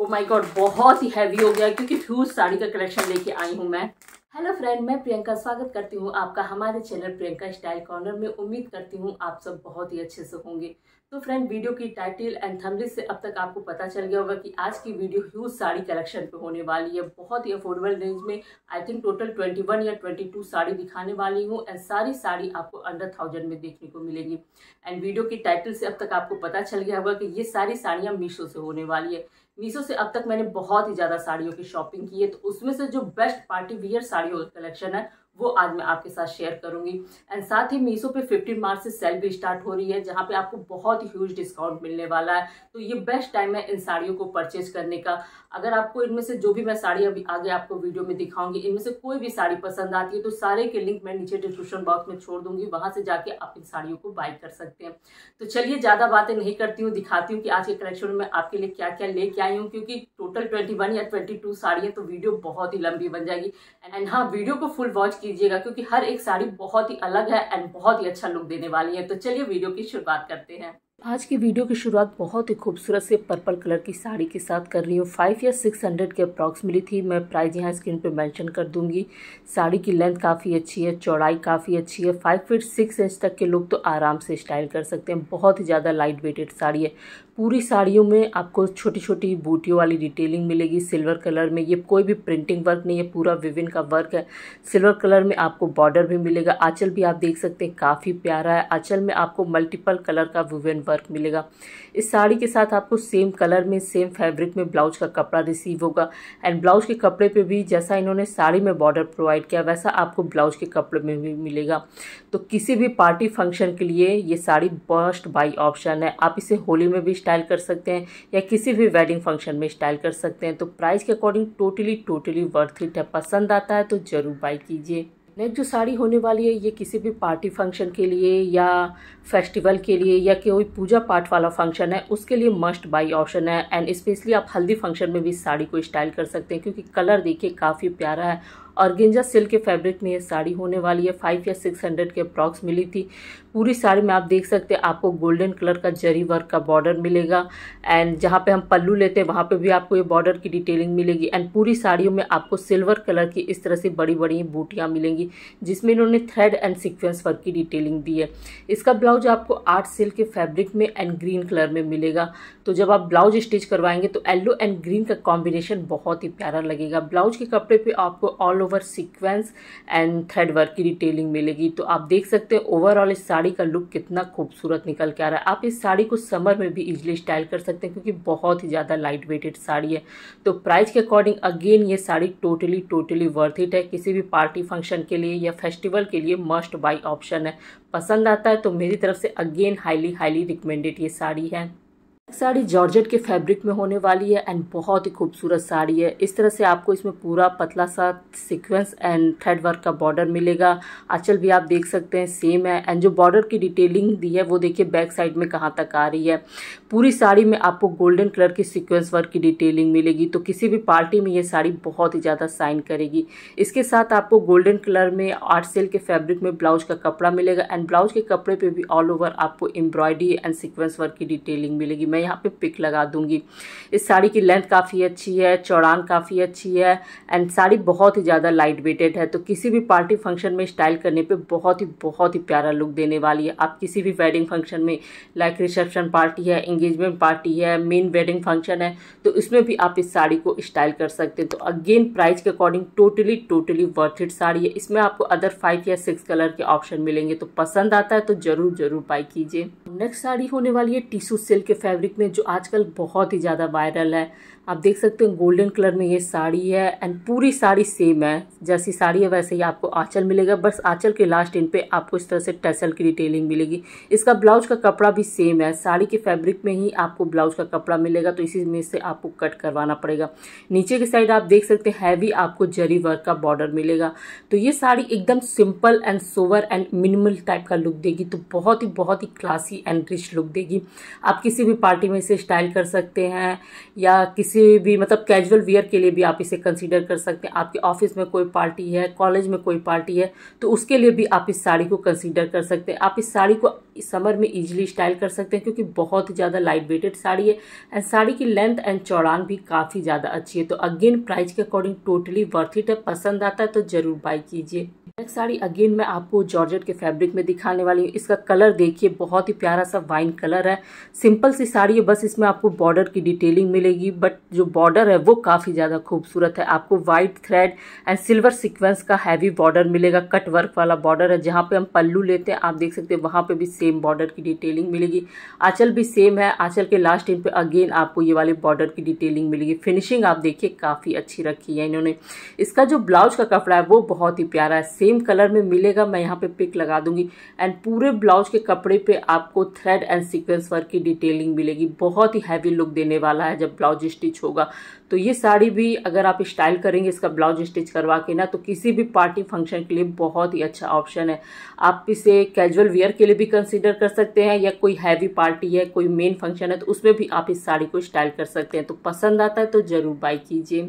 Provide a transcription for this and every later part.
oh my God बहुत ही heavy हो गया क्योंकि फ्यूज साड़ी का कलेक्शन लेके आई हूँ मैं हेलो फ्रेंड मैं प्रियंका स्वागत करती हूँ आपका हमारे चैनल प्रियंका स्टाइल कॉर्नर में उम्मीद करती हूँ आप सब बहुत ही अच्छे से होंगे तो फ्रेंड वीडियो की टाइटल एंड थंबनेल से अब तक आपको पता चल गया होगा कि आज की वीडियो ह्यूज साड़ी कलेक्शन पे होने वाली है बहुत ही अफोर्डेबल रेंज में आई थिंक टोटल 21 या 22 साड़ी दिखाने वाली हूँ एंड सारी साड़ी आपको अंडर थाउजेंड में देखने को मिलेगी एंड वीडियो की टाइटल से अब तक आपको पता चल गया होगा कि ये सारी साड़ियाँ मीशो से होने वाली है मीशो से अब तक मैंने बहुत ही ज़्यादा साड़ियों की शॉपिंग की है तो उसमें से जो बेस्ट पार्टी वियर साड़ियों कलेक्शन है वो आज मैं आपके साथ शेयर करूंगी एंड साथ ही मीशो पे 15 मार्च से सेल भी स्टार्ट हो रही है जहाँ पे आपको बहुत ह्यूज डिस्काउंट मिलने वाला है तो ये बेस्ट टाइम है इन साड़ियों को परचेज करने का अगर आपको इनमें से जो भी मैं साड़ी अभी आगे आपको वीडियो में दिखाऊंगी इनमें से कोई भी साड़ी पसंद आती है तो सारे के लिंक मैं नीचे डिस्क्रिप्शन बॉक्स में छोड़ दूंगी वहां से जाके आप इन साड़ियों को बाई कर सकते हैं तो चलिए ज़्यादा बातें नहीं करती हूँ दिखाती हूँ कि आज के कलेक्शन में आपके लिए क्या क्या लेके आई हूँ क्योंकि टोटल ट्वेंटी या ट्वेंटी साड़ी है तो वीडियो बहुत ही लंबी बन जाएगी एंड हाँ वीडियो को फुल वॉच की कीजिएगा क्योंकि हर एक साड़ी बहुत ही अलग है एंड बहुत ही अच्छा लुक देने वाली है तो चलिए वीडियो की शुरुआत करते हैं आज की वीडियो की शुरुआत बहुत ही खूबसूरत से पर्पल कलर की साड़ी के साथ कर रही हूँ फाइव या सिक्स हंड्रेड के अप्रॉक्स मिली थी मैं प्राइस यहाँ स्क्रीन पे मेंशन कर दूंगी साड़ी की लेंथ काफ़ी अच्छी है चौड़ाई काफ़ी अच्छी है फाइव फीट सिक्स इंच तक के लोग तो आराम से स्टाइल कर सकते हैं बहुत ही ज़्यादा लाइट वेटेड साड़ी है पूरी साड़ियों में आपको छोटी छोटी बूटियों वाली डिटेलिंग मिलेगी सिल्वर कलर में ये कोई भी प्रिंटिंग वर्क नहीं है पूरा विविन का वर्क है सिल्वर कलर में आपको बॉर्डर भी मिलेगा आंचल भी आप देख सकते हैं काफ़ी प्यारा है आंचल में आपको मल्टीपल कलर का विविन वर्क मिलेगा इस साड़ी के साथ आपको सेम कलर में सेम फैब्रिक में ब्लाउज का कपड़ा रिसीव होगा एंड ब्लाउज के कपड़े पे भी जैसा इन्होंने साड़ी में बॉर्डर प्रोवाइड किया वैसा आपको ब्लाउज के कपड़े में भी मिलेगा तो किसी भी पार्टी फंक्शन के लिए ये साड़ी बेस्ट बाई ऑप्शन है आप इसे होली में भी स्टाइल कर सकते हैं या किसी भी वेडिंग फंक्शन में स्टाइल कर सकते हैं तो प्राइस के according totally totally worth it है पसंद आता है तो ज़रूर बाई कीजिए नेक्स्ट जो साड़ी होने वाली है ये किसी भी पार्टी फंक्शन के लिए या फेस्टिवल के लिए या कोई पूजा पाठ वाला फंक्शन है उसके लिए मस्ट बाई ऑप्शन है एंड स्पेशली आप हल्दी फंक्शन में भी इस साड़ी को स्टाइल कर सकते हैं क्योंकि कलर देखिए काफ़ी प्यारा है और गिंजा सिल्क के फैब्रिक में ये साड़ी होने वाली है फाइव या सिक्स हंड्रेड के अप्रॉक्स मिली थी पूरी साड़ी में आप देख सकते हैं आपको गोल्डन कलर का जरी वर्क का बॉर्डर मिलेगा एंड जहाँ पे हम पल्लू लेते हैं वहाँ पे भी आपको ये बॉर्डर की डिटेलिंग मिलेगी एंड पूरी साड़ियों में आपको सिल्वर कलर की इस तरह से बड़ी बड़ी बूटियाँ मिलेंगी जिसमें इन्होंने थ्रेड एंड सिक्वेंस वर्क की डिटेलिंग दी है इसका ब्लाउज आपको आर्ट सिल्क के फैब्रिक में एंड ग्रीन कलर में मिलेगा तो जब आप ब्लाउज स्टिच करवाएंगे तो येल्लो एंड ग्रीन का कॉम्बिनेशन बहुत ही प्यारा लगेगा ब्लाउज के कपड़े पर आपको all over sequence and thread work की डिटेलिंग मिलेगी तो आप देख सकते हैं ओवरऑल इस साड़ी का लुक कितना खूबसूरत निकल के आ रहा है आप इस साड़ी को समर में भी इजिली स्टाइल कर सकते हैं क्योंकि बहुत ही ज़्यादा लाइट वेटेड साड़ी है तो प्राइस के अकॉर्डिंग अगेन ये sari totally totally worth it है किसी भी पार्टी फंक्शन के लिए या फेस्टिवल के लिए मस्ट बाई ऑप्शन है पसंद आता है तो मेरी तरफ से अगेन हाईली हाईली रिकमेंडेड ये साड़ी है साड़ी जॉर्जेट के फैब्रिक में होने वाली है एंड बहुत ही खूबसूरत साड़ी है इस तरह से आपको इसमें पूरा पतला सा सीक्वेंस एंड थ्रेड वर्क का बॉर्डर मिलेगा आंचल भी आप देख सकते हैं सेम है एंड जो बॉर्डर की डिटेलिंग दी है वो देखिए बैक साइड में कहाँ तक आ रही है पूरी साड़ी में आपको गोल्डन कलर की सिक्वेंस वर्क की डिटेलिंग मिलेगी तो किसी भी पार्टी में ये साड़ी बहुत ही ज़्यादा साइन करेगी इसके साथ आपको गोल्डन कलर में आर्ट सेल के फैब्रिक में ब्लाउज का कपड़ा मिलेगा एंड ब्लाउज के कपड़े पर भी ऑल ओवर आपको एम्ब्रॉयडरी एंड सिक्वेंस वर्क की डिटेलिंग मिलेगी मैं मैं यहाँ पे पिक लगा दूंगी इस साड़ी की लेंथ काफ़ी अच्छी है चौड़ान काफ़ी अच्छी है एंड साड़ी बहुत ही ज़्यादा लाइट वेटेड है तो किसी भी पार्टी फंक्शन में स्टाइल करने पे बहुत ही बहुत ही प्यारा लुक देने वाली है आप किसी भी वेडिंग फंक्शन में लाइक रिसेप्शन पार्टी है इंगेजमेंट पार्टी है मेन वेडिंग फंक्शन है तो इसमें भी आप इस साड़ी को स्टाइल कर सकते हैं तो अगेन प्राइस के according totally totally worth it sari है इसमें आपको अदर फाइव या सिक्स कलर के ऑप्शन मिलेंगे तो पसंद आता है तो जरूर जरूर बाई कीजिए नेक्स्ट साड़ी होने वाली है टिशू सिल्क के फैब्रिक टॉपिक में जो आजकल बहुत ही ज़्यादा वायरल है आप देख सकते हैं गोल्डन कलर में ये साड़ी है एंड पूरी साड़ी सेम है जैसी साड़ी है वैसे ही आपको आंचल मिलेगा बस आंचल के लास्ट इन पे आपको इस तरह से टैसल की डिटेलिंग मिलेगी इसका ब्लाउज का कपड़ा भी सेम है साड़ी के फैब्रिक में ही आपको ब्लाउज का कपड़ा मिलेगा तो इसी में से आपको कट करवाना पड़ेगा नीचे की साइड आप देख सकते हैं हैवी आपको जरी वर्क का बॉर्डर मिलेगा तो ये साड़ी एकदम simple and sober and minimal type का लुक देगी तो बहुत ही बहुत ही क्लासी एंड रिच लुक देगी आप किसी भी पार्टी में इसे स्टाइल कर सकते हैं या किसी किसी भी मतलब कैजुअल वियर के लिए भी आप इसे कंसीडर कर सकते हैं आपके ऑफिस में कोई पार्टी है कॉलेज में कोई पार्टी है तो उसके लिए भी आप इस साड़ी को कंसीडर कर सकते हैं आप इस साड़ी को समर में इजीली स्टाइल कर सकते हैं क्योंकि बहुत ज़्यादा लाइट वेटेड साड़ी है एंड साड़ी की लेंथ एंड चौड़ान भी काफ़ी ज़्यादा अच्छी है तो अगेन प्राइस के अकॉर्डिंग टोटली वर्थ इट है पसंद आता है तो ज़रूर बाई कीजिए नेक्स्ट साड़ी अगेन मैं आपको जॉर्जेट के फैब्रिक में दिखाने वाली हूँ इसका कलर देखिए बहुत ही प्यारा सा वाइन कलर है सिंपल सी साड़ी है बस इसमें आपको बॉर्डर की डिटेलिंग मिलेगी बट जो बॉर्डर है वो काफ़ी ज़्यादा खूबसूरत है आपको white thread and silver sequence का हैवी बॉर्डर मिलेगा कट वर्क वाला बॉर्डर है जहाँ पर हम पल्लू लेते हैं आप देख सकते हैं वहाँ पर भी सेम बॉर्डर की डिटेलिंग मिलेगी आँचल भी सेम है आँचल के लास्ट इन पर अगेन आपको ये वाली बॉर्डर की डिटेलिंग मिलेगी फिनिशिंग आप देखिए काफ़ी अच्छी रखी है इन्होंने इसका जो ब्लाउज का कपड़ा है वो बहुत ही प्यारा है सेम कलर में मिलेगा मैं यहाँ पे पिक लगा दूंगी एंड पूरे ब्लाउज के कपड़े पे आपको थ्रेड एंड सीक्वेंस वर्क की डिटेलिंग मिलेगी बहुत ही हैवी लुक देने वाला है जब ब्लाउज स्टिच होगा तो ये साड़ी भी अगर आप स्टाइल करेंगे इसका ब्लाउज स्टिच करवा के ना तो किसी भी पार्टी फंक्शन के लिए बहुत ही अच्छा ऑप्शन है आप इसे कैजुअल वेयर के लिए भी कंसिडर कर सकते हैं या कोई हैवी पार्टी है कोई मेन फंक्शन है तो उसमें भी आप इस साड़ी को स्टाइल कर सकते हैं तो पसंद आता है तो जरूर बाई कीजिए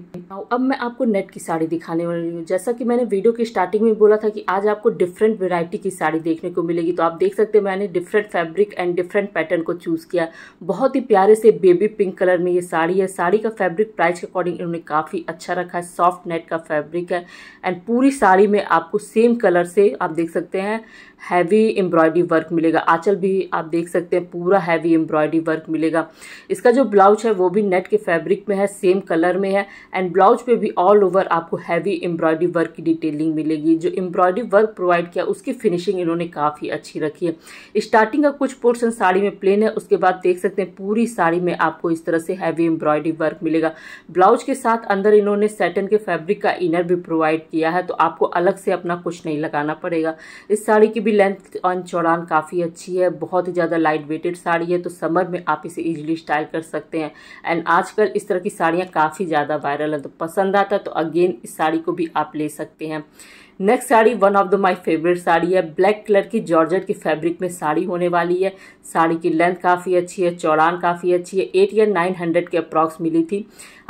अब मैं आपको नेट की साड़ी दिखाने वाली हूँ जैसा कि मैंने वीडियो की स्टार्टिंग में बोला था कि आज आपको डिफरेंट वेरायटी की साड़ी देखने को मिलेगी तो आप देख सकते हैं मैंने different fabric and different pattern को चूज किया बहुत ही प्यारे से बेबी पिंक कलर में ये साड़ी है साड़ी का फैब्रिक प्राइस साइज के अकॉर्डिंग इन्होंने काफ़ी अच्छा रखा है सॉफ्ट नेट का फैब्रिक है एंड पूरी साड़ी में आपको सेम कलर से आप देख सकते हैं हैवी एम्ब्रॉयडरी वर्क मिलेगा आंचल भी आप देख सकते हैं पूरा हैवी एम्ब्रॉयडरी वर्क मिलेगा इसका जो ब्लाउज है वो भी नेट के फैब्रिक में है सेम कलर में है एंड ब्लाउज पे भी ऑल ओवर आपको हैवी एम्ब्रॉयडरी वर्क की डिटेलिंग मिलेगी जो एम्ब्रॉयडरी वर्क प्रोवाइड किया उसकी फिनिशिंग इन्होंने काफ़ी अच्छी रखी है स्टार्टिंग का कुछ पोर्सन साड़ी में प्लेन है उसके बाद देख सकते हैं पूरी साड़ी में आपको इस तरह से हैवी एम्ब्रॉयडरी वर्क मिलेगा ब्लाउज के साथ अंदर इन्होंने सेटन के फैब्रिक का इनर भी प्रोवाइड किया है तो आपको अलग से अपना कुछ नहीं लगाना पड़ेगा इस साड़ी की भी लेंथ ऑन चौड़ान काफ़ी अच्छी है बहुत ही ज़्यादा लाइट वेटेड साड़ी है तो समर में आप इसे इजीली स्टाइल कर सकते हैं एंड आजकल इस तरह की साड़ियाँ काफ़ी ज़्यादा वायरल हैं तो पसंद आता है तो अगेन इस साड़ी को भी आप ले सकते हैं next sari one of the my favourite sari है ब्लैक कलर की जॉर्जेट की फैब्रिक में साड़ी होने वाली है साड़ी की लेंथ काफ़ी अच्छी है चौड़ान काफ़ी अच्छी है एट या नाइन हंड्रेड के अप्रॉक्स मिली थी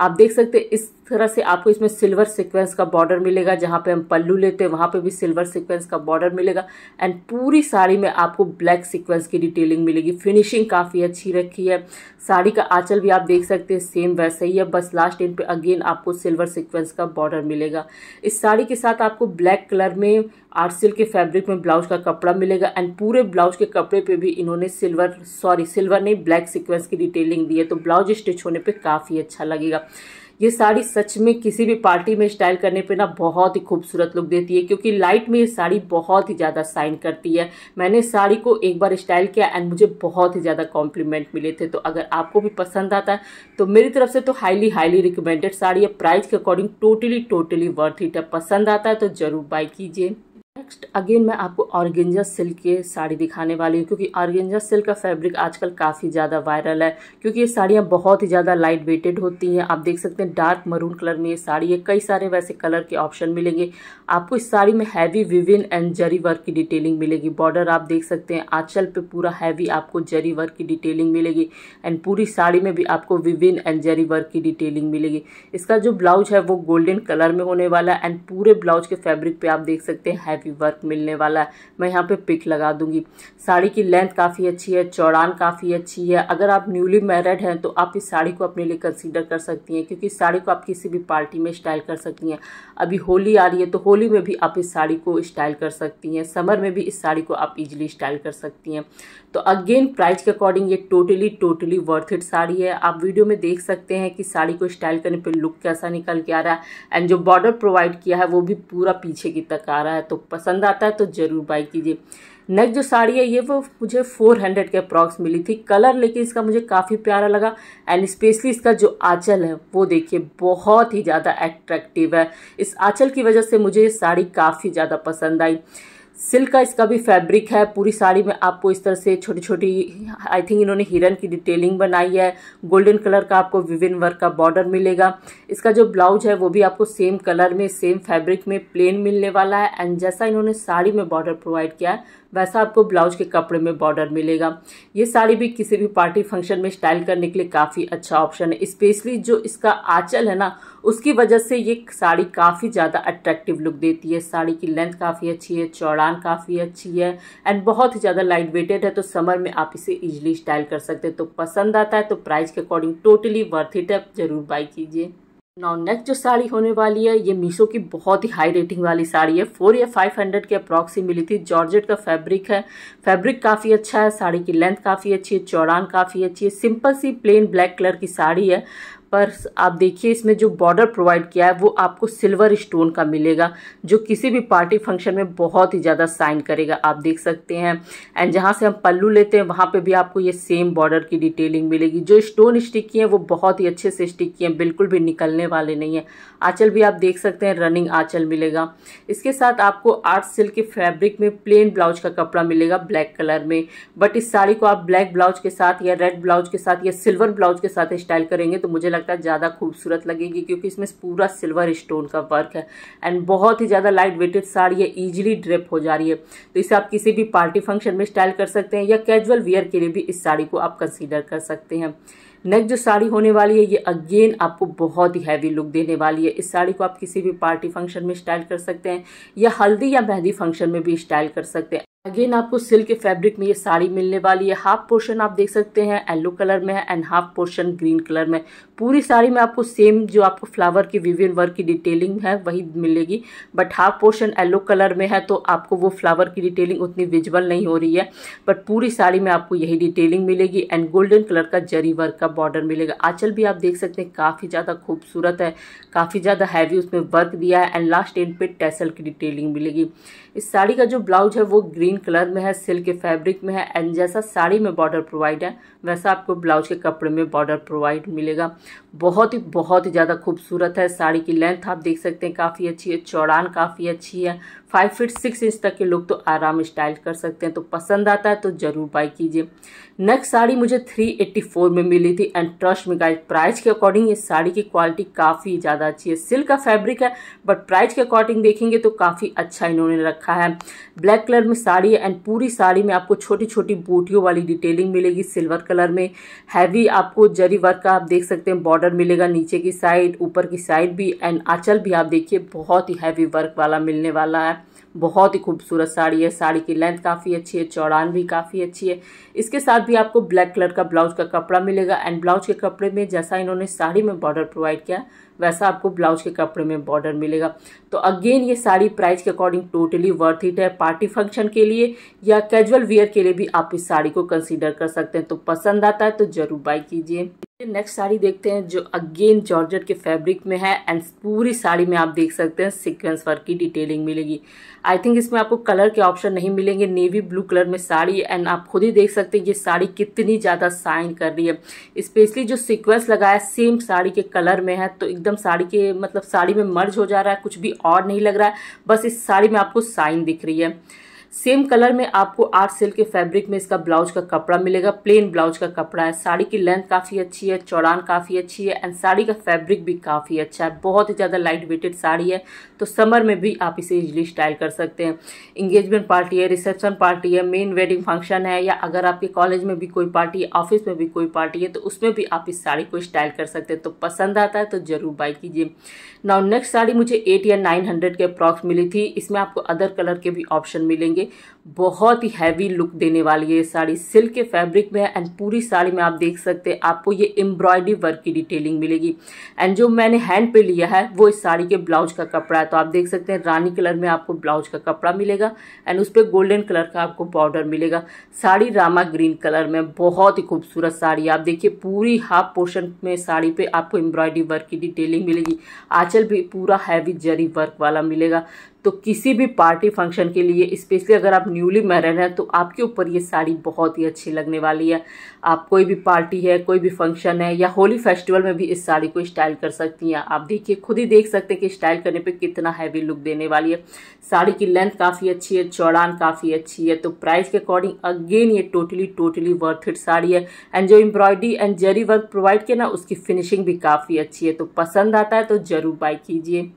आप देख सकते हैं इस तरह से आपको इसमें सिल्वर सीक्वेंस का बॉर्डर मिलेगा जहाँ पे हम पल्लू लेते हैं वहाँ पे भी सिल्वर सीक्वेंस का बॉर्डर मिलेगा एंड पूरी साड़ी में आपको ब्लैक सीक्वेंस की डिटेलिंग मिलेगी फिनिशिंग काफ़ी अच्छी रखी है साड़ी का आँचल भी आप देख सकते हैं सेम वैसा ही है बस लास्ट एंड पे अगेन आपको सिल्वर सिक्वेंस का बॉर्डर मिलेगा इस साड़ी के साथ आपको ब्लैक कलर में आर्टसिल के फैब्रिक में ब्लाउज का कपड़ा मिलेगा एंड पूरे ब्लाउज के कपड़े पे भी इन्होंने सिल्वर सॉरी सिल्वर नहीं ब्लैक सीक्वेंस की डिटेलिंग दी है तो ब्लाउज स्टिच होने पे काफ़ी अच्छा लगेगा ये साड़ी सच में किसी भी पार्टी में स्टाइल करने पे ना बहुत ही खूबसूरत लुक देती है क्योंकि लाइट में ये साड़ी बहुत ही ज़्यादा साइन करती है मैंने साड़ी को एक बार स्टाइल किया एंड मुझे बहुत ही ज़्यादा कॉम्प्लीमेंट मिले थे तो अगर आपको भी पसंद आता है तो मेरी तरफ से तो हाईली हाईली रिकमेंडेड साड़ी है प्राइस के according totally totally worth it है पसंद आता है तो ज़रूर बाई कीजिए नेक्स्ट अगेन मैं आपको ऑर्गेंजा सिल्क के साड़ी दिखाने वाली हूँ क्योंकि ऑर्गेंजा सिल्क का फैब्रिक आजकल काफ़ी ज़्यादा वायरल है क्योंकि ये साड़ियाँ बहुत ही ज़्यादा लाइट वेटेड होती हैं आप देख सकते हैं डार्क मरून कलर में ये साड़ी है कई सारे वैसे कलर के ऑप्शन मिलेंगे आपको इस साड़ी में heavy weaving and zari work की डिटेलिंग मिलेगी बॉर्डर आप देख सकते हैं आंचल पे पूरा हैवी आपको जरी वर्क की डिटेलिंग मिलेगी एंड पूरी साड़ी में भी आपको विविन एंड जरी वर्क की डिटेलिंग मिलेगी इसका जो ब्लाउज है वो गोल्डन कलर में होने वाला एंड पूरे ब्लाउज के फैब्रिक पे आप देख सकते हैं हैवी काफ़ी वर्क मिलने वाला है मैं यहाँ पे पिक लगा दूंगी साड़ी की लेंथ काफ़ी अच्छी है चौड़ान काफ़ी अच्छी है अगर आप न्यूली मैरिड हैं तो आप इस साड़ी को अपने लिए कंसिडर कर सकती हैं क्योंकि साड़ी को आप किसी भी पार्टी में स्टाइल कर सकती हैं अभी होली आ रही है तो होली में भी आप इस साड़ी को स्टाइल कर सकती हैं समर में भी इस साड़ी को आप इजिली स्टाइल कर सकती हैं तो अगेन प्राइस के अकॉर्डिंग ये totally totally worth it sari है आप वीडियो में देख सकते हैं कि साड़ी को स्टाइल करने पर लुक कैसा निकल के आ रहा है एंड जो बॉर्डर प्रोवाइड किया है वो भी पूरा पीछे की तक आ रहा है तो पसंद आता है तो ज़रूर बाय कीजिए नेक्स्ट जो साड़ी है ये वो मुझे फोर हंड्रेड के अप्रॉक्स मिली थी कलर लेकिन इसका मुझे काफ़ी प्यारा लगा एंड स्पेशली इसका जो आंचल है वो देखिए बहुत ही ज़्यादा एट्रैक्टिव है इस आंचल की वजह से मुझे ये साड़ी काफ़ी ज़्यादा पसंद आई सिल्क का इसका भी फैब्रिक है पूरी साड़ी में आपको इस तरह से छोटी छोटी आई थिंक इन्होंने हिरन की डिटेलिंग बनाई है गोल्डन कलर का आपको विविन वर्क का बॉर्डर मिलेगा इसका जो ब्लाउज है वो भी आपको सेम कलर में सेम फैब्रिक में प्लेन मिलने वाला है एंड जैसा इन्होंने साड़ी में बॉर्डर प्रोवाइड किया है वैसा आपको ब्लाउज के कपड़े में बॉर्डर मिलेगा ये साड़ी भी किसी भी पार्टी फंक्शन में स्टाइल करने के लिए काफ़ी अच्छा ऑप्शन है स्पेशली जो इसका आंचल है ना उसकी वजह से ये साड़ी काफ़ी ज़्यादा अट्रैक्टिव लुक देती है साड़ी की लेंथ काफ़ी अच्छी है चौड़ान काफ़ी अच्छी है एंड बहुत ही ज़्यादा लाइट वेटेड है तो समर में आप इसे ईजिली स्टाइल कर सकते हैं तो पसंद आता है तो प्राइस के अकॉर्डिंग टोटली वर्थ इट है जरूर बाई कीजिए नौ नेक्स्ट जो साड़ी होने वाली है ये मीशो की बहुत ही हाई रेटिंग वाली साड़ी है फोर या फाइव हंड्रेड के अप्रॉक्स ही मिली थी जॉर्जेट का फैब्रिक है फैब्रिक काफ़ी अच्छा है साड़ी की लेंथ काफ़ी अच्छी है चौड़ान काफ़ी अच्छी है सिंपल सी प्लेन ब्लैक कलर की साड़ी है पर आप देखिए इसमें जो बॉर्डर प्रोवाइड किया है वो आपको सिल्वर स्टोन का मिलेगा जो किसी भी पार्टी फंक्शन में बहुत ही ज़्यादा साइन करेगा आप देख सकते हैं एंड जहाँ से हम पल्लू लेते हैं वहाँ पे भी आपको ये सेम बॉर्डर की डिटेलिंग मिलेगी जो स्टोन स्टिक हैं वो बहुत ही अच्छे से स्टिक किए हैं बिल्कुल भी निकलने वाले नहीं है आँचल भी आप देख सकते हैं रनिंग आँचल मिलेगा इसके साथ आपको आर्ट सिल्क के फैब्रिक में प्लेन ब्लाउज का कपड़ा मिलेगा ब्लैक कलर में बट इस साड़ी को आप ब्लैक ब्लाउज के साथ या रेड ब्लाउज के साथ या सिल्वर ब्लाउज के साथ स्टाइल करेंगे तो मुझे लगता है ज़्यादा खूबसूरत लगेगी क्योंकि इसमें पूरा सिल्वर स्टोन का वर्क है एंड बहुत ही ज़्यादा लाइट वेटेड साड़ी है ईजिली ड्रेप हो जा रही है तो इसे आप किसी भी पार्टी फंक्शन में स्टाइल कर सकते हैं या कैजुअल वियर के लिए भी इस साड़ी को आप कंसिडर कर सकते हैं नेक्स्ट जो साड़ी होने वाली है ये अगेन आपको बहुत ही हैवी लुक देने वाली है इस साड़ी को आप किसी भी पार्टी फंक्शन में स्टाइल कर सकते हैं या हल्दी या मेहंदी फंक्शन में भी स्टाइल कर सकते हैं अगेन आपको सिल्क फैब्रिक में ये साड़ी मिलने वाली है हाफ पोर्शन आप देख सकते हैं येलो कलर में है and half portion green colour में पूरी साड़ी में आपको सेम जो आपको फ्लावर की विवियन वर्क की डिटेलिंग है वही मिलेगी but half portion yellow colour में है तो आपको वो फ्लावर की डिटेलिंग उतनी विजिबल नहीं हो रही है बट पूरी साड़ी में आपको यही डिटेलिंग मिलेगी एंड गोल्डन कलर का जरी वर्क का बॉर्डर मिलेगा आंचल भी आप देख सकते हैं काफ़ी ज़्यादा खूबसूरत है काफ़ी ज़्यादा हैवी उसमें वर्क दिया है एंड लास्ट एंड पे टैसल की डिटेलिंग मिलेगी इस साड़ी का जो ब्लाउज है वो ग्रीन कलर में है सिल्क के फैब्रिक में है एंड जैसा साड़ी में बॉर्डर प्रोवाइड है वैसा आपको ब्लाउज के कपड़े में बॉर्डर प्रोवाइड मिलेगा बहुत ही बहुत ही ज़्यादा खूबसूरत है साड़ी की लेंथ आप देख सकते हैं काफ़ी अच्छी है चौड़ान काफ़ी अच्छी है फाइव फिट सिक्स इंच तक के लोग तो आराम स्टाइल कर सकते हैं तो पसंद आता है तो ज़रूर बाई कीजिए नेक्स्ट साड़ी मुझे थ्री एट्टी फोर में मिली थी एंड ट्रस्ट में गाइड प्राइस के अकॉर्डिंग इस साड़ी की क्वालिटी काफ़ी ज़्यादा अच्छी है सिल्क का फैब्रिक है बट प्राइस के अकॉर्डिंग देखेंगे तो काफ़ी अच्छा इन्होंने रखा है ब्लैक कलर में साड़ी है एंड पूरी साड़ी में आपको छोटी छोटी बूटियों वाली डिटेलिंग मिलेगी सिल्वर कलर में हैवी आपको जरी वर्क का आप देख सकते हैं बॉर्डर मिलेगा नीचे की साइड ऊपर की साइड भी एंड आँचल भी आप देखिए बहुत ही हैवी वर्क वाला मिलने वाला है बहुत ही खूबसूरत साड़ी है साड़ी की लेंथ काफ़ी अच्छी है चौड़ान भी काफ़ी अच्छी है इसके साथ भी आपको ब्लैक कलर का ब्लाउज का कपड़ा मिलेगा एंड ब्लाउज के कपड़े में जैसा इन्होंने साड़ी में बॉर्डर प्रोवाइड किया वैसा आपको ब्लाउज के कपड़े में बॉर्डर मिलेगा तो अगेन ये साड़ी प्राइस के अकॉर्डिंग टोटली वर्थ इट है पार्टी फंक्शन के लिए या कैजुअल वियर के लिए भी आप इस साड़ी को कंसिडर कर सकते हैं तो पसंद आता है तो ज़रूर बाई कीजिए नेक्स्ट साड़ी देखते हैं जो अगेन जॉर्जेट के फैब्रिक में है एंड पूरी साड़ी में आप देख सकते हैं सीक्वेंस वर्क की डिटेलिंग मिलेगी आई थिंक इसमें आपको कलर के ऑप्शन नहीं मिलेंगे नेवी ब्लू कलर में साड़ी एंड आप खुद ही देख सकते हैं ये साड़ी कितनी ज़्यादा साइन कर रही है स्पेशली जो सिक्वेंस लगाया सेम साड़ी के कलर में है तो एकदम साड़ी के मतलब साड़ी में मर्ज हो जा रहा है कुछ भी और नहीं लग रहा है बस इस साड़ी में आपको साइन दिख रही है सेम कलर में आपको आर्ट सेल के फैब्रिक में इसका ब्लाउज का कपड़ा मिलेगा प्लेन ब्लाउज का कपड़ा है साड़ी की लेंथ काफ़ी अच्छी है चौड़ान काफ़ी अच्छी है एंड साड़ी का फैब्रिक भी काफ़ी अच्छा है बहुत ही ज़्यादा लाइट वेटेड साड़ी है तो समर में भी आप इसे इजली स्टाइल कर सकते हैं इंगेजमेंट पार्टी है रिसेप्शन पार्टी है मेन वेडिंग फंक्शन है या अगर आपके कॉलेज में भी कोई पार्टी है ऑफिस में भी कोई पार्टी है तो उसमें भी आप इस साड़ी को स्टाइल कर सकते हैं तो पसंद आता है तो ज़रूर बाई कीजिए नाउ नेक्स्ट साड़ी मुझे एट या नाइन हंड्रेड के अप्रॉक्स मिली थी इसमें आपको अदर कलर के भी ऑप्शन मिलेंगे देंगे बहुत ही हैवी लुक देने वाली है साड़ी सिल्क के फैब्रिक में है एंड पूरी साड़ी में आप देख सकते हैं आपको ये एम्ब्रॉयडरी वर्क की डिटेलिंग मिलेगी एंड जो मैंने हैंड पे लिया है वो इस साड़ी के ब्लाउज का कपड़ा है तो आप देख सकते हैं रानी कलर में आपको ब्लाउज का कपड़ा मिलेगा एंड उस पर गोल्डन कलर का आपको बॉर्डर मिलेगा साड़ी रामा ग्रीन कलर में बहुत ही खूबसूरत साड़ी आप देखिए पूरी हाफ पोर्शन में साड़ी पर आपको एम्ब्रॉयडरी वर्क की डिटेलिंग मिलेगी आंचल भी पूरा हैवी जरी वर्क वाला मिलेगा तो किसी भी पार्टी फंक्शन के लिए स्पेशली अगर आप न्यूली मैरिड हैं तो आपके ऊपर ये साड़ी बहुत ही अच्छी लगने वाली है आप कोई भी पार्टी है कोई भी फंक्शन है या होली फेस्टिवल में भी इस साड़ी को स्टाइल कर सकती हैं आप देखिए खुद ही देख सकते हैं कि स्टाइल करने पर कितना हैवी लुक देने वाली है साड़ी की लेंथ काफ़ी अच्छी है चौड़ान काफ़ी अच्छी है तो प्राइस के अकॉर्डिंग अगेन ये totally totally worth it sari है एंड जो embroidery and zari work provide किया ना उसकी फिनिशिंग भी काफ़ी अच्छी है तो पसंद आता है तो ज़रूर बाई कीजिए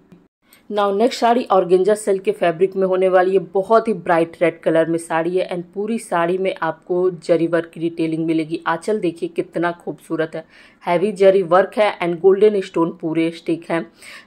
नाउ नेक्स्ट साड़ी और गेंजा सिल्क के फैब्रिक में होने वाली है बहुत ही ब्राइट रेड कलर में साड़ी है एंड पूरी साड़ी में आपको जरीवर की डिटेलिंग मिलेगी आंचल देखिए कितना खूबसूरत है हैवी जरी वर्क है एंड गोल्डन स्टोन पूरे स्टिक है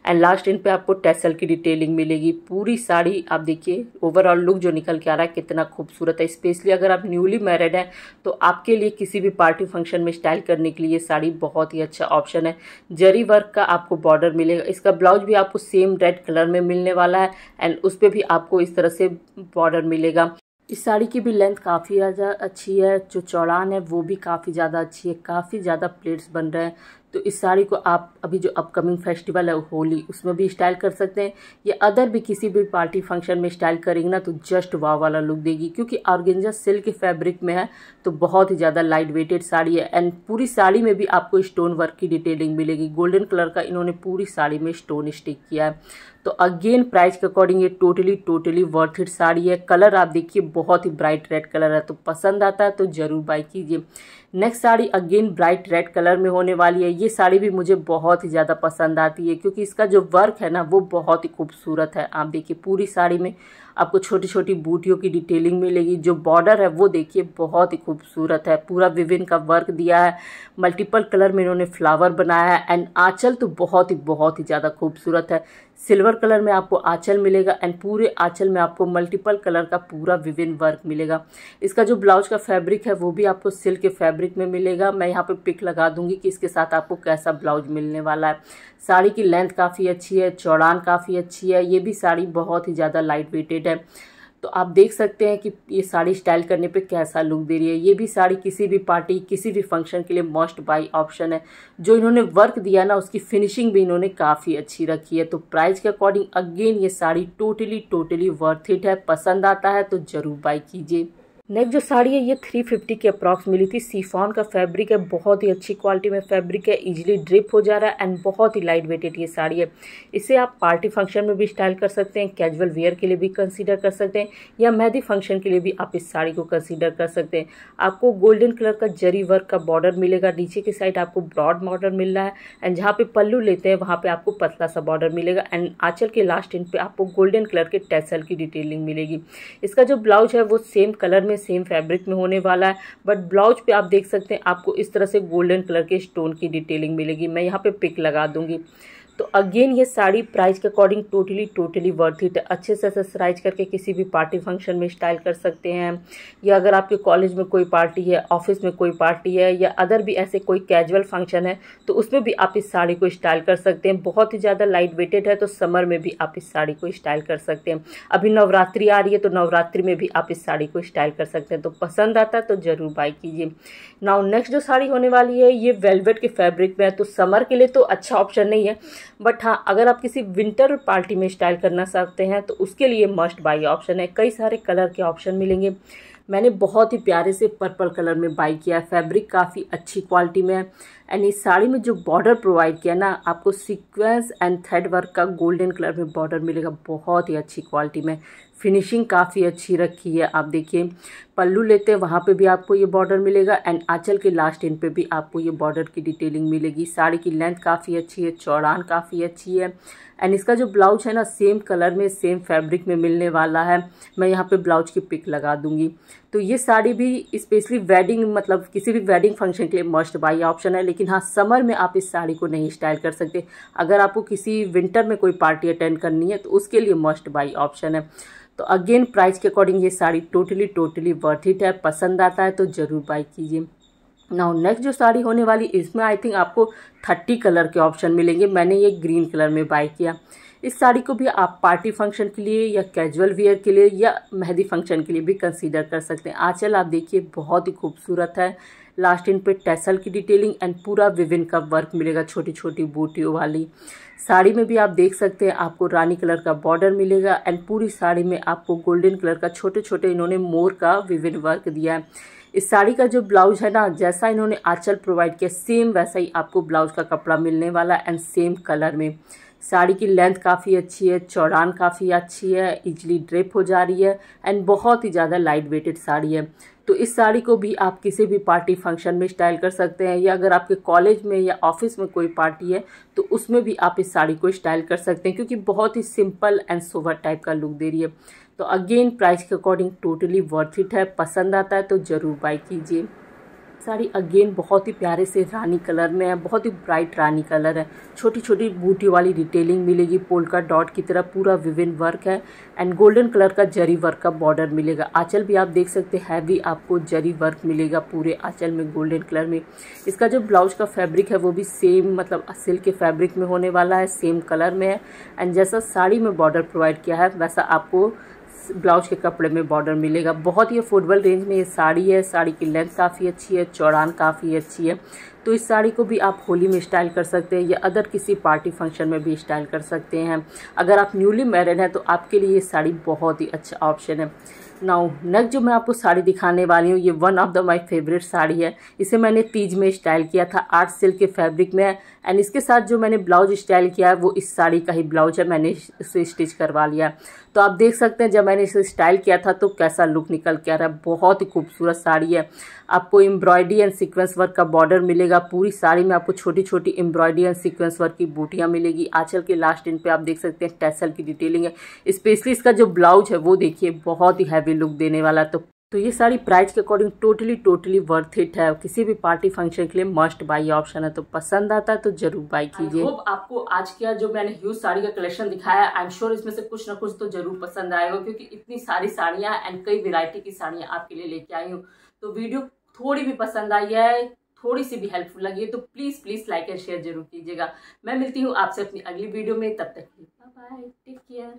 एंड लास्ट इन पे आपको टेसल की डिटेलिंग मिलेगी पूरी साड़ी आप देखिए ओवरऑल लुक जो निकल के आ रहा है कितना खूबसूरत है स्पेशली अगर आप न्यूली मैरिड हैं तो आपके लिए किसी भी पार्टी फंक्शन में स्टाइल करने के लिए साड़ी बहुत ही अच्छा ऑप्शन है जरी वर्क का आपको बॉर्डर मिलेगा इसका ब्लाउज भी आपको सेम रेड कलर में मिलने वाला है एंड उस पर भी आपको इस तरह से बॉर्डर मिलेगा इस साड़ी की भी लेंथ काफ़ी ज़्यादा अच्छी है जो चौड़ान है वो भी काफ़ी ज़्यादा अच्छी है काफ़ी ज़्यादा प्लेट्स बन रहे हैं तो इस साड़ी को आप अभी जो अपकमिंग फेस्टिवल है होली उसमें भी स्टाइल कर सकते हैं या अदर भी किसी भी पार्टी फंक्शन में स्टाइल करेंगे ना तो जस्ट वाह वाला लुक देगी क्योंकि ऑर्गेंजा सिल्क फैब्रिक में है तो बहुत ही ज़्यादा लाइट वेटेड साड़ी है एंड पूरी साड़ी में भी आपको स्टोन वर्क की डिटेलिंग मिलेगी गोल्डन कलर का इन्होंने पूरी साड़ी में स्टोन स्टिक किया है तो अगेन प्राइस के अकॉर्डिंग ये totally totally worth it sari है कलर आप देखिए बहुत ही ब्राइट रेड कलर है तो पसंद आता है तो ज़रूर बाई कीजिए next sari again bright red colour में होने वाली है ये साड़ी भी मुझे बहुत ही ज़्यादा पसंद आती है क्योंकि इसका जो वर्क है ना वो बहुत ही खूबसूरत है आप देखिए पूरी साड़ी में आपको छोटी छोटी बूटियों की डिटेलिंग मिलेगी जो बॉर्डर है वो देखिए बहुत ही खूबसूरत है पूरा विविन का वर्क दिया है मल्टीपल कलर में इन्होंने फ्लावर बनाया है एंड आँचल तो बहुत ही बहुत ही ज़्यादा खूबसूरत है सिल्वर कलर में आपको आंचल मिलेगा एंड पूरे आंचल में आपको मल्टीपल कलर का पूरा विविन वर्क मिलेगा इसका जो ब्लाउज का फैब्रिक है वो भी आपको सिल्क के फैब्रिक में मिलेगा मैं यहाँ पे पिक लगा दूंगी कि इसके साथ आपको कैसा ब्लाउज मिलने वाला है साड़ी की लेंथ काफ़ी अच्छी है चौड़ान काफ़ी अच्छी है ये भी साड़ी बहुत ही ज़्यादा लाइट वेटेड है तो आप देख सकते हैं कि ये साड़ी स्टाइल करने पे कैसा लुक दे रही है ये भी साड़ी किसी भी पार्टी किसी भी फंक्शन के लिए मोस्ट बाई ऑप्शन है जो इन्होंने वर्क दिया ना उसकी फिनिशिंग भी इन्होंने काफ़ी अच्छी रखी है तो प्राइस के अकॉर्डिंग अगेन ये sari totally totally worth it है पसंद आता है तो ज़रूर बाई कीजिए नेक्स्ट जो साड़ी है ये 350 की अप्रॉक्स मिली थी सीफॉन का फैब्रिक है बहुत ही अच्छी क्वालिटी में फैब्रिक है इजीली ड्रिप हो जा रहा है एंड बहुत ही लाइट वेटेड ये साड़ी है इसे आप पार्टी फंक्शन में भी स्टाइल कर सकते हैं कैजुअल वेयर के लिए भी कंसीडर कर सकते हैं या मेहदी फंक्शन के लिए भी आप इस साड़ी को कंसिडर कर सकते हैं आपको गोल्डन कलर का जरी वर्क का बॉर्डर मिलेगा नीचे की साइड आपको ब्रॉड बॉर्डर मिल रहा है एंड जहाँ पे पल्लू लेते हैं वहाँ पर आपको पतला सा बॉर्डर मिलेगा एंड आंचल के लास्ट इंड पर आपको गोल्डन कलर के टैसल की डिटेलिंग मिलेगी इसका जो ब्लाउज है वो सेम कलर में में सेम फैब्रिक में होने वाला है बट ब्लाउज पे आप देख सकते हैं आपको इस तरह से गोल्डन कलर के स्टोन की डिटेलिंग मिलेगी मैं यहाँ पे पिक लगा दूंगी तो अगेन ये साड़ी प्राइस के according totally totally worth it है अच्छे से एक्सेसराइज करके किसी भी पार्टी फंक्शन में स्टाइल कर सकते हैं या अगर आपके कॉलेज में कोई पार्टी है ऑफिस में कोई पार्टी है या अदर भी ऐसे कोई कैजुअल फंक्शन है तो उसमें भी आप इस साड़ी को स्टाइल कर सकते हैं बहुत ही ज़्यादा लाइट वेटेड है तो समर में भी आप इस साड़ी को स्टाइल कर सकते हैं अभी नवरात्रि आ रही है तो नवरात्रि में भी आप इस साड़ी को स्टाइल कर सकते हैं तो पसंद आता है तो ज़रूर बाई कीजिए नाउ नेक्स्ट जो साड़ी होने वाली है ये वेलवेट के फैब्रिक में है तो समर के लिए तो अच्छा ऑप्शन नहीं है बट हाँ अगर आप किसी विंटर पार्टी में स्टाइल करना चाहते हैं तो उसके लिए मस्ट बाई ऑप्शन है कई सारे कलर के ऑप्शन मिलेंगे मैंने बहुत ही प्यारे से पर्पल कलर में बाई किया है फैब्रिक काफ़ी अच्छी क्वालिटी में है एंड इस साड़ी में जो बॉर्डर प्रोवाइड किया ना आपको सीक्वेंस एंड थ्रेड वर्क का गोल्डन कलर में बॉर्डर मिलेगा बहुत ही अच्छी क्वालिटी में फिनिशिंग काफ़ी अच्छी रखी है आप देखिए पल्लू लेते हैं वहाँ पे भी आपको ये बॉर्डर मिलेगा एंड आंचल के लास्ट इन पे भी आपको ये बॉर्डर की डिटेलिंग मिलेगी साड़ी की लेंथ काफ़ी अच्छी है चौड़ान काफ़ी अच्छी है एंड इसका जो ब्लाउज है ना सेम कलर में सेम फैब्रिक में मिलने वाला है मैं यहाँ पे ब्लाउज की पिक लगा दूंगी तो ये साड़ी भी स्पेशली वेडिंग मतलब किसी भी वेडिंग फंक्शन के लिए मस्ट बाई ऑप्शन है लेकिन हाँ समर में आप इस साड़ी को नहीं स्टाइल कर सकते अगर आपको किसी विंटर में कोई पार्टी अटेंड करनी है तो उसके लिए मस्ट बाई ऑप्शन है तो अगेन प्राइस के अकॉर्डिंग ये sari totally totally worth it है पसंद आता है तो ज़रूर बाई कीजिए नाउ नेक्स्ट जो साड़ी होने वाली इसमें आई थिंक आपको थर्टी कलर के ऑप्शन मिलेंगे मैंने ये ग्रीन कलर में बाई किया इस साड़ी को भी आप पार्टी फंक्शन के लिए या कैजुअल वियर के लिए या मेहंदी फंक्शन के लिए भी कंसीडर कर सकते हैं आंचल आप देखिए बहुत ही खूबसूरत है लास्ट इन पे टेसल की डिटेलिंग एंड पूरा विविन का वर्क मिलेगा छोटी छोटी बूटियों वाली साड़ी में भी आप देख सकते हैं आपको रानी कलर का बॉर्डर मिलेगा एंड पूरी साड़ी में आपको गोल्डन कलर का छोटे छोटे इन्होंने मोर का विविध वर्क दिया है इस साड़ी का जो ब्लाउज है ना जैसा इन्होंने आंचल प्रोवाइड किया सेम वैसा ही आपको ब्लाउज का कपड़ा मिलने वाला एंड सेम कलर में साड़ी की लेंथ काफ़ी अच्छी है चौड़ान काफ़ी अच्छी है इजली ड्रेप हो जा रही है एंड बहुत ही ज़्यादा लाइट वेटेड साड़ी है तो इस साड़ी को भी आप किसी भी पार्टी फंक्शन में स्टाइल कर सकते हैं या अगर आपके कॉलेज में या ऑफिस में कोई पार्टी है तो उसमें भी आप इस साड़ी को स्टाइल कर सकते हैं क्योंकि बहुत ही सिंपल एंड सोवर टाइप का लुक दे रही है तो अगेन प्राइस के अकॉर्डिंग टोटली वर्थ इट है पसंद आता है तो ज़रूर बाई कीजिए साड़ी अगेन बहुत ही प्यारे से रानी कलर में है बहुत ही ब्राइट रानी कलर है छोटी छोटी बूटी वाली डिटेलिंग मिलेगी पोलका डॉट की तरह पूरा विविन वर्क है एंड गोल्डन कलर का जरी वर्क का बॉर्डर मिलेगा आंचल भी आप देख सकते हैं हैवी आपको जरी वर्क मिलेगा पूरे आंचल में गोल्डन कलर में इसका जो ब्लाउज का फैब्रिक है वो भी सेम मतलब सिल्क के फैब्रिक में होने वाला है सेम कलर में है एंड जैसा साड़ी में बॉर्डर प्रोवाइड किया है वैसा आपको ब्लाउज के कपड़े में बॉर्डर मिलेगा बहुत ही अफोर्डेबल रेंज में ये साड़ी है साड़ी की लेंथ काफ़ी अच्छी है चौड़ान काफ़ी अच्छी है तो इस साड़ी को भी आप होली में स्टाइल कर सकते हैं या अदर किसी पार्टी फंक्शन में भी स्टाइल कर सकते हैं अगर आप न्यूली मैरिड हैं तो आपके लिए ये साड़ी बहुत ही अच्छा ऑप्शन है नाउ नेक्स्ट जो मैं आपको साड़ी दिखाने वाली हूँ ये one of the my favourite sari है इसे मैंने तीज में स्टाइल किया था आर्ट सिल्क के फैब्रिक में एंड इसके साथ जो मैंने ब्लाउज स्टाइल किया है वो इस साड़ी का ही ब्लाउज है मैंने इसे स्टिच करवा लिया तो आप देख सकते हैं जब मैंने इसे स्टाइल किया था तो कैसा लुक निकल के आ रहा है बहुत ही खूबसूरत साड़ी है आपको एम्ब्रॉयडरी एंड सीक्वेंस वर्क का बॉर्डर मिलेगा पूरी साड़ी में आपको छोटी छोटी एम्ब्रॉयडरी एंड सीक्वेंस वर्क की बूटियाँ मिलेगी आंचल के लास्ट इन पर आप देख सकते हैं टैसल की डिटेलिंग है स्पेशली इसका जो ब्लाउज है वो देखिए बहुत ही हैवी लुक देने वाला है तो तो ये सारी प्राइस के according totally totally worth it है किसी भी पार्टी फंक्शन के लिए मस्ट बाई ऑप्शन है तो पसंद आता है तो जरूर बाई कीजिए होप आपको आज का जो मैंने ह्यूज साड़ी का कलेक्शन दिखाया आई एम श्योर इसमें से कुछ ना कुछ तो जरूर पसंद आएगा क्योंकि इतनी सारी साड़ियाँ एंड कई वेरायटी की साड़ियाँ आपके लिए लेके आई हूँ तो वीडियो थोड़ी भी पसंद आई है थोड़ी सी भी हेल्पफुल लगी है तो please please like and share जरूर कीजिएगा मैं मिलती हूँ आपसे अपनी अगली वीडियो में तब तक बाय टेक केयर